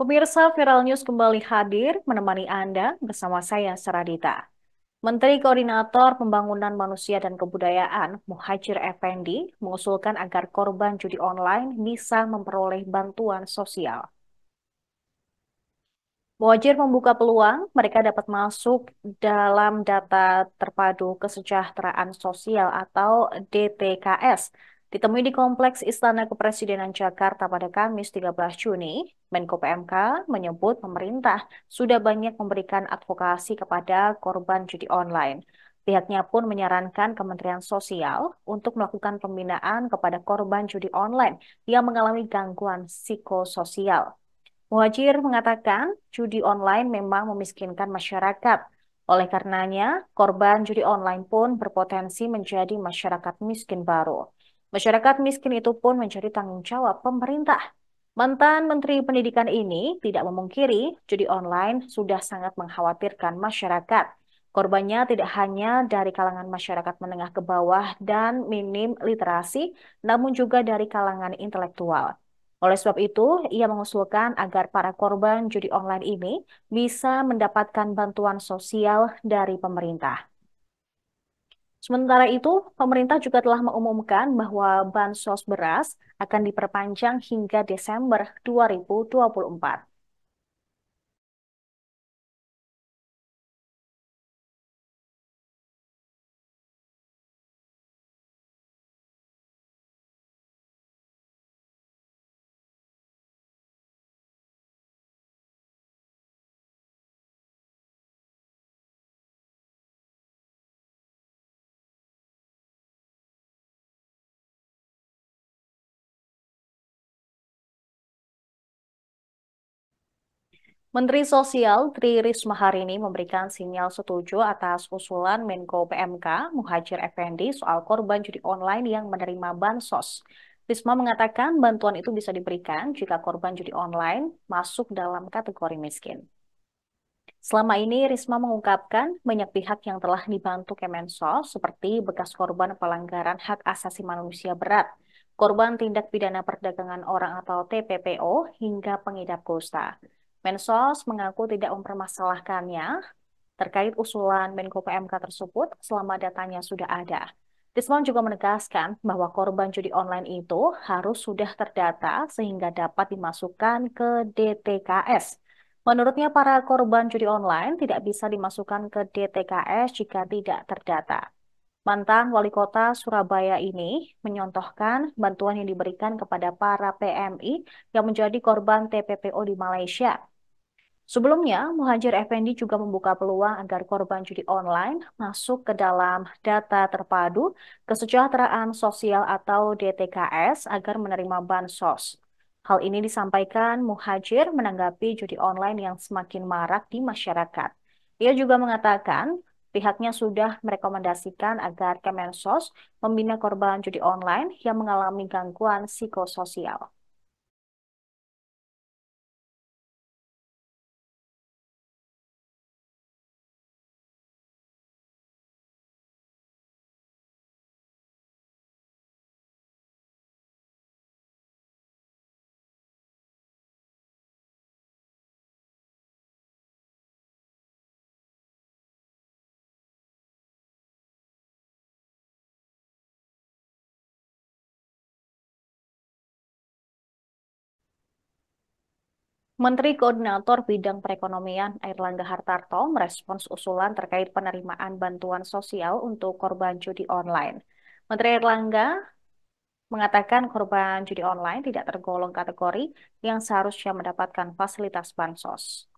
Pemirsa Viral News kembali hadir menemani Anda bersama saya Saradita. Menteri Koordinator Pembangunan Manusia dan Kebudayaan Muhajir Effendi mengusulkan agar korban judi online bisa memperoleh bantuan sosial. Muhajir membuka peluang mereka dapat masuk dalam data terpadu kesejahteraan sosial atau DTKS Ditemui di Kompleks Istana Kepresidenan Jakarta pada Kamis 13 Juni, Menko PMK menyebut pemerintah sudah banyak memberikan advokasi kepada korban judi online. Pihaknya pun menyarankan Kementerian Sosial untuk melakukan pembinaan kepada korban judi online yang mengalami gangguan psikososial. Muhajir mengatakan judi online memang memiskinkan masyarakat. Oleh karenanya, korban judi online pun berpotensi menjadi masyarakat miskin baru. Masyarakat miskin itu pun menjadi tanggung jawab pemerintah. Mantan Menteri Pendidikan ini tidak memungkiri judi online sudah sangat mengkhawatirkan masyarakat. Korbannya tidak hanya dari kalangan masyarakat menengah ke bawah dan minim literasi, namun juga dari kalangan intelektual. Oleh sebab itu, ia mengusulkan agar para korban judi online ini bisa mendapatkan bantuan sosial dari pemerintah. Sementara itu, pemerintah juga telah mengumumkan bahwa bansos beras akan diperpanjang hingga Desember 2024. Menteri Sosial Tri Risma hari ini memberikan sinyal setuju atas usulan Menko PMK Muhajir Effendi soal korban judi online yang menerima bansos. Risma mengatakan bantuan itu bisa diberikan jika korban judi online masuk dalam kategori miskin. Selama ini Risma mengungkapkan banyak pihak yang telah dibantu Kemensos seperti bekas korban pelanggaran hak asasi manusia berat, korban tindak pidana perdagangan orang atau TPPO hingga pengidap kusta. Mensos mengaku tidak mempermasalahkannya terkait usulan Menko PMK tersebut selama datanya sudah ada. Tismon juga menegaskan bahwa korban judi online itu harus sudah terdata sehingga dapat dimasukkan ke DTKS. Menurutnya para korban judi online tidak bisa dimasukkan ke DTKS jika tidak terdata. Mantan wali kota Surabaya ini menyontohkan bantuan yang diberikan kepada para PMI yang menjadi korban TPPO di Malaysia. Sebelumnya, Muhajir Effendi juga membuka peluang agar korban judi online masuk ke dalam data terpadu kesejahteraan sosial atau DTKS agar menerima bansos. Hal ini disampaikan Muhajir menanggapi judi online yang semakin marak di masyarakat. Ia juga mengatakan pihaknya sudah merekomendasikan agar Kemensos membina korban judi online yang mengalami gangguan psikososial. Menteri Koordinator Bidang Perekonomian Airlangga Hartarto merespons usulan terkait penerimaan bantuan sosial untuk korban judi online. Menteri Airlangga mengatakan korban judi online tidak tergolong kategori yang seharusnya mendapatkan fasilitas bansos.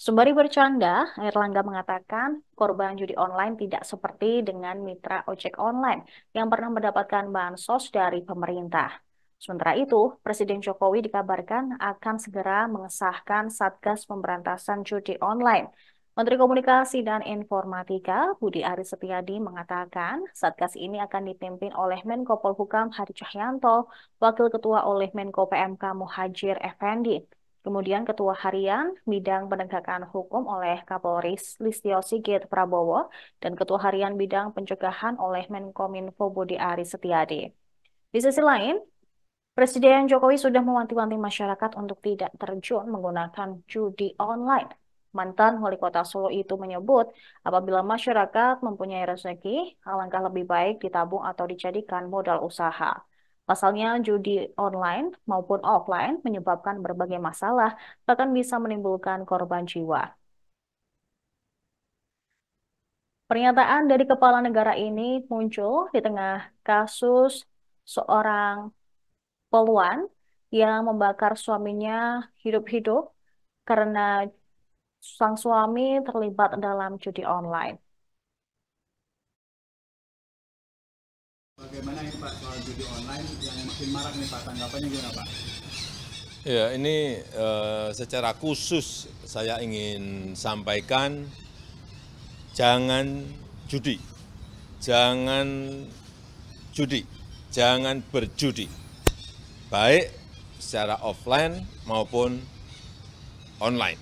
Sembari bercanda, Airlangga mengatakan korban judi online tidak seperti dengan mitra ojek online yang pernah mendapatkan bansos dari pemerintah. Sementara itu, Presiden Jokowi dikabarkan akan segera mengesahkan Satgas Pemberantasan Judi Online. Menteri Komunikasi dan Informatika Budi Ari Setiadi mengatakan Satgas ini akan dipimpin oleh Menko Polhukam Hadi Cahyanto, Wakil Ketua oleh Menko PMK Muhajir Effendi, kemudian Ketua Harian Bidang Penegakan Hukum oleh Kapolri Listio Sigit Prabowo, dan Ketua Harian Bidang Pencegahan oleh Menkominfo Budi Ari Setiadi. Di sisi lain, Presiden Jokowi sudah mewanti-wanti masyarakat untuk tidak terjun menggunakan judi online. Mantan wali kota Solo itu menyebut, apabila masyarakat mempunyai rezeki, alangkah lebih baik ditabung atau dijadikan modal usaha. Pasalnya, judi online maupun offline menyebabkan berbagai masalah, bahkan bisa menimbulkan korban jiwa. Pernyataan dari kepala negara ini muncul di tengah kasus seorang Poluan yang membakar suaminya hidup-hidup karena sang suami terlibat dalam judi online. Bagaimana ini Pak soal judi online yang makin marak nih Pak tanggapannya gimana Pak? Ya ini eh, secara khusus saya ingin sampaikan jangan judi, jangan judi, jangan berjudi baik secara offline maupun online.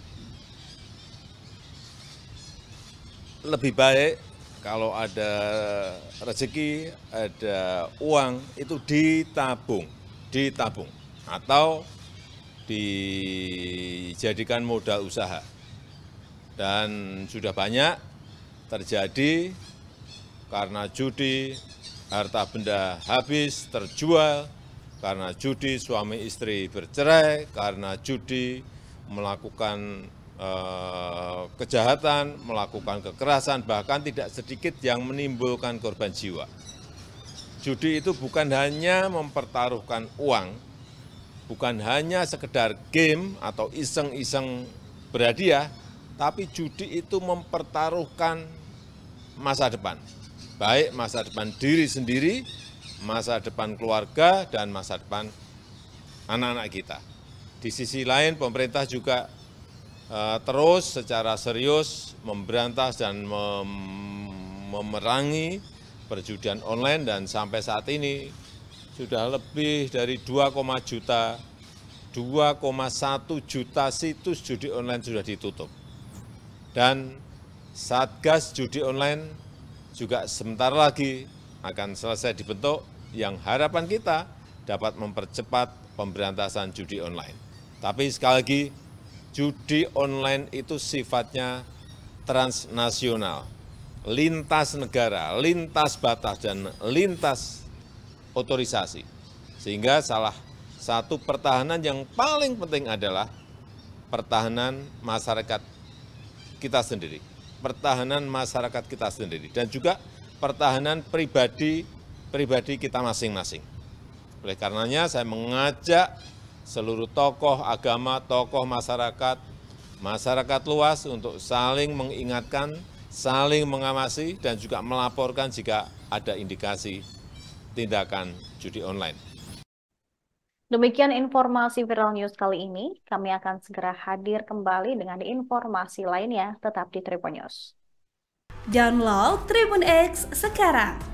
Lebih baik kalau ada rezeki, ada uang, itu ditabung, ditabung, atau dijadikan modal usaha. Dan sudah banyak terjadi karena judi, harta benda habis, terjual, karena judi suami istri bercerai, karena judi melakukan eh, kejahatan, melakukan kekerasan, bahkan tidak sedikit yang menimbulkan korban jiwa. Judi itu bukan hanya mempertaruhkan uang, bukan hanya sekedar game atau iseng-iseng berhadiah, tapi judi itu mempertaruhkan masa depan, baik masa depan diri sendiri masa depan keluarga dan masa depan anak-anak kita. Di sisi lain, pemerintah juga eh, terus secara serius memberantas dan mem memerangi perjudian online dan sampai saat ini sudah lebih dari 2, juta 2,1 juta situs judi online sudah ditutup. Dan Satgas judi online juga sebentar lagi akan selesai dibentuk yang harapan kita dapat mempercepat pemberantasan judi online. Tapi sekali lagi, judi online itu sifatnya transnasional, lintas negara, lintas batas, dan lintas otorisasi. Sehingga salah satu pertahanan yang paling penting adalah pertahanan masyarakat kita sendiri, pertahanan masyarakat kita sendiri, dan juga pertahanan pribadi pribadi kita masing-masing. Oleh karenanya saya mengajak seluruh tokoh agama, tokoh masyarakat, masyarakat luas untuk saling mengingatkan, saling mengawasi, dan juga melaporkan jika ada indikasi tindakan judi online. Demikian informasi viral news kali ini. Kami akan segera hadir kembali dengan informasi lainnya tetap di Tribun News. Download Tribun X sekarang